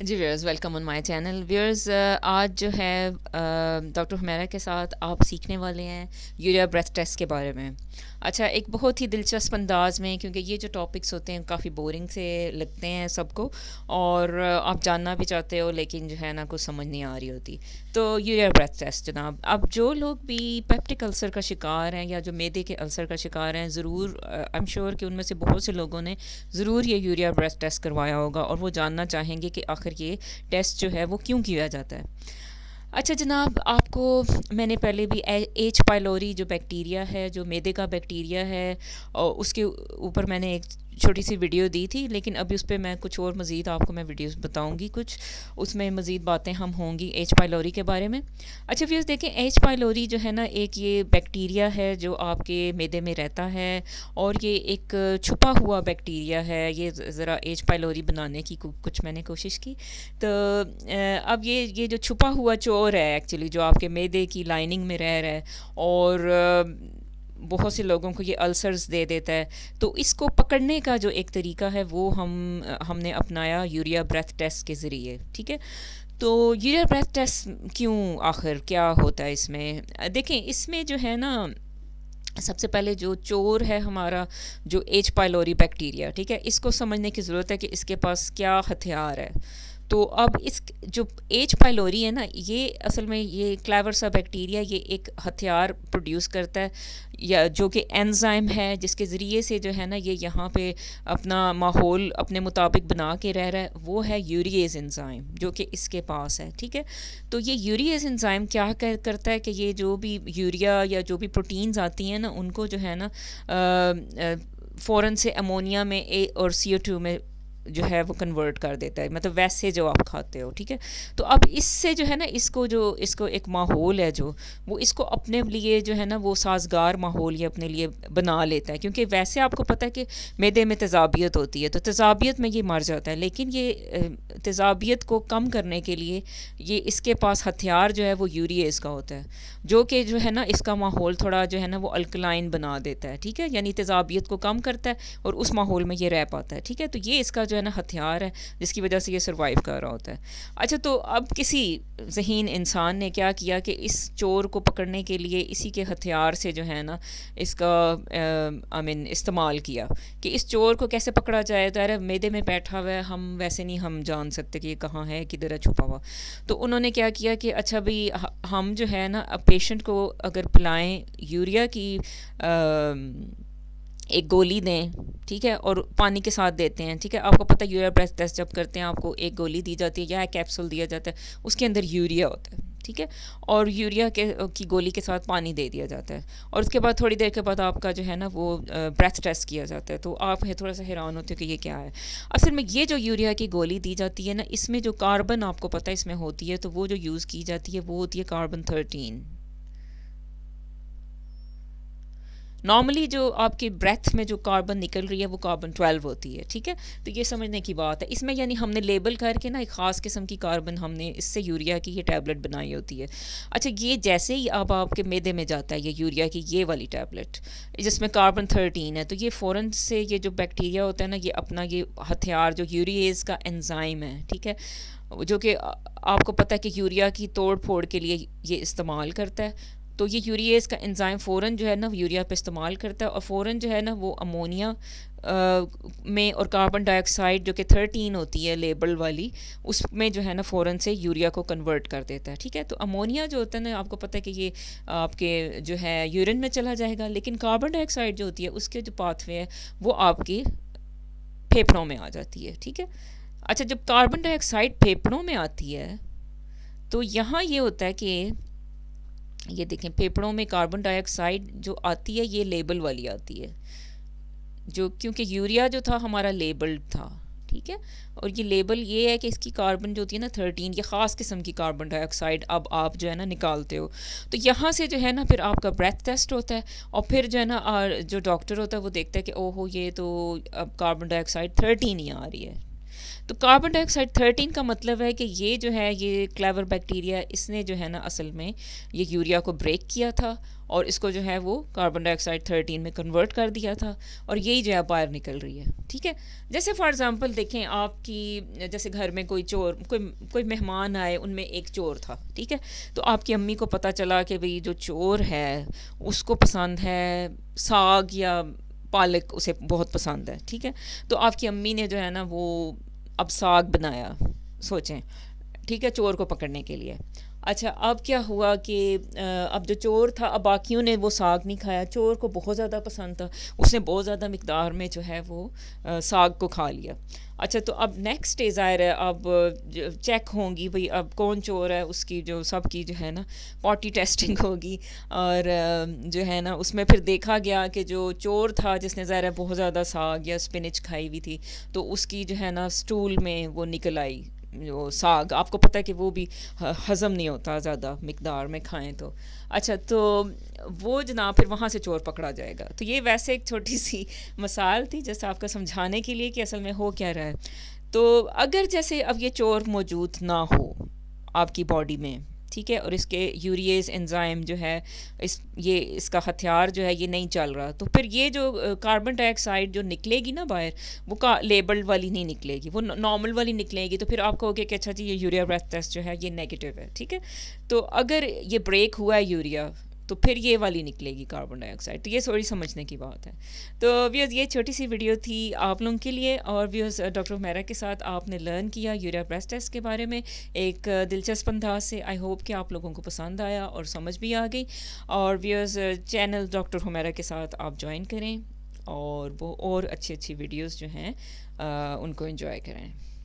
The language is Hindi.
ji viewers welcome on my channel viewers आज जो है डॉक्टर uh, हमेरा के साथ आप सीखने वाले हैं यूरिया ब्रेथ टेस्ट के बारे में अच्छा एक बहुत ही दिलचस्प अंदाज में क्योंकि ये जो टॉपिक्स होते हैं काफ़ी बोरिंग से लगते हैं सबको और uh, आप जानना भी चाहते हो लेकिन जो है ना कुछ समझ नहीं आ रही होती तो यूरिया ब्रेथ टेस्ट जनाब अब जो लोग भी पैप्टिक अल्सर का शिकार हैं या जो मेदे के अल्सर का शिकार हैं ज़रूर आई एम श्योर कि उनमें से बहुत से लोगों ने ज़रूर ये यूरिया ब्रेथ टेस्ट करवाया होगा और वो जानना चाहेंगे कि आखिर आखिर ये टेस्ट जो है वो क्यों किया जाता है अच्छा जनाब आपको मैंने पहले भी एच पाइलोरी जो बैक्टीरिया है जो मेदे का बैक्टीरिया है और उसके ऊपर मैंने एक छोटी सी वीडियो दी थी लेकिन अभी उस पर मैं कुछ और मज़ीद आपको मैं वीडियोस बताऊंगी कुछ उसमें मज़ीद बातें हम होंगी एच पाइलोरी के बारे में अच्छा व्यूज़ देखें एच पाइलोरी जो है ना एक ये बैक्टीरिया है जो आपके मैदे में रहता है और ये एक छुपा हुआ बैक्टीरिया है ये ज़रा एच पाइलोरी बनाने की कुछ मैंने कोशिश की तो अब ये ये जो छुपा हुआ चोर है एक्चुअली जो आपके मैदे की लाइनिंग में रह रहा है और बहुत से लोगों को ये अल्सर्स दे देता है तो इसको पकड़ने का जो एक तरीका है वो हम हमने अपनाया यूरिया ब्रेथ टेस्ट के ज़रिए ठीक है तो यूरिया ब्रेथ टेस्ट क्यों आखिर क्या होता है इसमें देखें इसमें जो है ना सबसे पहले जो चोर है हमारा जो एच पायलोरी बैक्टीरिया ठीक है इसको समझने की ज़रूरत है कि इसके पास क्या हथियार है तो अब इस जो एच पाइलोरी है ना ये असल में ये क्लावर सा बैक्टीरिया ये एक हथियार प्रोड्यूस करता है या जो कि एंजाइम है जिसके ज़रिए से जो है ना ये यहाँ पे अपना माहौल अपने मुताबिक बना के रह रहा है वो है यूरिएज एंजाइम जो कि इसके पास है ठीक है तो ये यूरिएज एंजाइम क्या कर, करता है कि ये जो भी यूरिया या जो भी प्रोटीन्स आती हैं ना उनको जो है ना फ़ौर से अमोनिया में ए और सी में जो है वो कन्वर्ट कर देता है मतलब वैसे जो आप खाते हो ठीक है तो अब इससे जो है ना इसको जो इसको एक माहौल है जो वो इसको अपने लिए जो है ना वो साजगार माहौल ये अपने लिए बना लेता है क्योंकि वैसे आपको पता है कि मैदे में तेजाबियत होती है तो तेजाबियत में ये मर जाता है लेकिन ये तेजाबियत को कम करने के लिए ये इसके पास हथियार जो है वो यूरिया इसका होता है जो कि जो है ना इसका माहौल थोड़ा जो है ना वो अल्कलाइन बना देता है ठीक है यानी तेजाबियत को कम करता है और उस माहौल में ये रह पाता है ठीक है तो ये इसका जो है ना हथियार है जिसकी वजह से ये सर्वाइव कर रहा होता है अच्छा तो अब किसी जहीन इंसान ने क्या किया कि इस चोर को पकड़ने के लिए इसी के हथियार से जो है ना इसका आई मीन इस्तेमाल किया कि इस चोर को कैसे पकड़ा जाए तो अरे मेदे में बैठा हुआ है हम वैसे नहीं हम जान सकते कि ये कहाँ है किधर है छुपा हुआ तो उन्होंने क्या किया कि अच्छा भाई हम जो है ना पेशेंट को अगर पिलाएं यूरिया की आ, एक गोली दें ठीक है और पानी के साथ देते हैं ठीक है आपको पता है यूरिया ब्रेथ टेस्ट जब करते हैं आपको एक गोली दी जाती है या एक कैप्सूल दिया जाता है उसके अंदर यूरिया होता है ठीक है और यूरिया के की गोली के साथ पानी दे दिया जाता है और उसके बाद थोड़ी देर के बाद आपका जो है ना वो ब्रेथ टेस्ट किया जाता है तो आप है थोड़ा सा हैरान होते हो कि ये क्या है असल में ये जो यूरिया की गोली दी जाती है ना इसमें जो कार्बन आपको पता है इसमें होती है तो वो जो यूज़ की जाती है वो होती है कार्बन थर्टीन नॉर्मली जो आपके ब्रेथ में जो कार्बन निकल रही है वो कार्बन ट्वेल्व होती है ठीक है तो ये समझने की बात है इसमें यानी हमने लेबल करके ना एक ख़ास किस्म की कार्बन हमने इससे यूरिया की ये टैबलेट बनाई होती है अच्छा ये जैसे ही अब आपके मैदे में जाता है ये यूरिया की ये वाली टैबलेट जिसमें कार्बन थर्टीन है तो ये फ़ौरन से ये जो बैक्टीरिया होता है ना ये अपना ये हथियार जो यूरिएज का एनजाइम है ठीक है जो कि आपको पता है कि यूरिया की तोड़ फोड़ के लिए ये इस्तेमाल करता है तो ये यूरिएज का एंजाइम फ़ौरन जो है ना यूरिया पे इस्तेमाल करता है और फ़ौरन जो है ना वो अमोनिया में और कार्बन डाइऑक्साइड जो कि थर्टीन होती है लेबल वाली उसमें जो है ना फ़ौरन से यूरिया को कन्वर्ट कर देता है ठीक है तो अमोनिया जो होता है ना आपको पता है कि ये आपके जो है यूरिन में चला जाएगा लेकिन कार्बन डाइऑक्साइड जो होती है उसके जो पाथवे है वो आपके फेफड़ों में आ जाती है ठीक है अच्छा जब कार्बन डाइऑक्साइड फेफड़ों में आती है तो यहाँ ये होता है कि ये देखें फेफड़ों में कार्बन डाइऑक्साइड जो आती है ये लेबल वाली आती है जो क्योंकि यूरिया जो था हमारा लेबल्ड था ठीक है और ये लेबल ये है कि इसकी कार्बन जो होती है ना थर्टीन ये ख़ास किस्म की कार्बन डाइऑक्साइड अब आप जो है ना निकालते हो तो यहाँ से जो है ना फिर आपका ब्रेथ टेस्ट होता है और फिर जो है ना जो डॉक्टर होता है वो देखता है कि ओहो ये तो अब कार्बन डाइऑक्साइड थर्टीन ही आ रही है तो कार्बन डाइऑक्साइड थर्टीन का मतलब है कि ये जो है ये क्लेवर बैक्टीरिया इसने जो है ना असल में ये यूरिया को ब्रेक किया था और इसको जो है वो कार्बन डाइऑक्साइड थर्टीन में कन्वर्ट कर दिया था और यही जो है बाहर निकल रही है ठीक है जैसे फॉर एग्ज़ाम्पल देखें आपकी जैसे घर में कोई चोर कोई कोई मेहमान आए उनमें एक चोर था ठीक है तो आपकी अम्मी को पता चला कि भाई जो चोर है उसको पसंद है साग या पालक उसे बहुत पसंद है ठीक है तो आपकी अम्मी ने जो है ना वो अब साग बनाया सोचें ठीक है चोर को पकड़ने के लिए अच्छा अब क्या हुआ कि अब जो चोर था अब बाकियों ने वो साग नहीं खाया चोर को बहुत ज़्यादा पसंद था उसने बहुत ज़्यादा मकदार में जो है वो साग को खा लिया अच्छा तो अब नेक्स्ट डे ज़ाहिर है अब चेक होंगी भाई अब कौन चोर है उसकी जो सब की जो है ना पॉटी टेस्टिंग होगी और जो है ना उसमें फिर देखा गया कि जो चोर था जिसने ज़ाहिर है बहुत ज़्यादा साग या स्पिनच खाई हुई थी तो उसकी जो है ना स्टूल में वो निकल आई जो साग आपको पता है कि वो भी हज़म नहीं होता ज़्यादा मकदार में खाएं तो अच्छा तो वो जना फिर वहाँ से चोर पकड़ा जाएगा तो ये वैसे एक छोटी सी मसाल थी जैसे आपका समझाने के लिए कि असल में हो क्या रहा है तो अगर जैसे अब ये चोर मौजूद ना हो आपकी बॉडी में ठीक है और इसके यूरियज एंजाइम जो है इस ये इसका हथियार जो है ये नहीं चल रहा तो फिर ये जो कार्बन डाइऑक्साइड जो निकलेगी ना बाहर वो का लेबल्ड वाली नहीं निकलेगी वो नॉर्मल वाली निकलेगी तो फिर आप कहोगे कि अच्छा जी ये यूरिया ब्रेथ टेस्ट जो है ये नेगेटिव है ठीक है तो अगर ये ब्रेक हुआ है यूरिया तो फिर ये वाली निकलेगी कार्बन डाइऑक्साइड तो ये थोड़ी समझने की बात है तो व्यूअर्स ये छोटी सी वीडियो थी आप लोगों के लिए और व्यूअर्स डॉक्टर मेरा के साथ आपने लर्न किया यूरिया ब्रेस्ट टेस्ट के बारे में एक दिलचस्प अंदाज से आई होप कि आप लोगों को पसंद आया और समझ भी आ गई और व्यूअर्स चैनल डॉक्टर हमेरा के साथ आप ज्वाइन करें और वो और अच्छी अच्छी वीडियोज़ जो हैं उनको इन्जॉय करें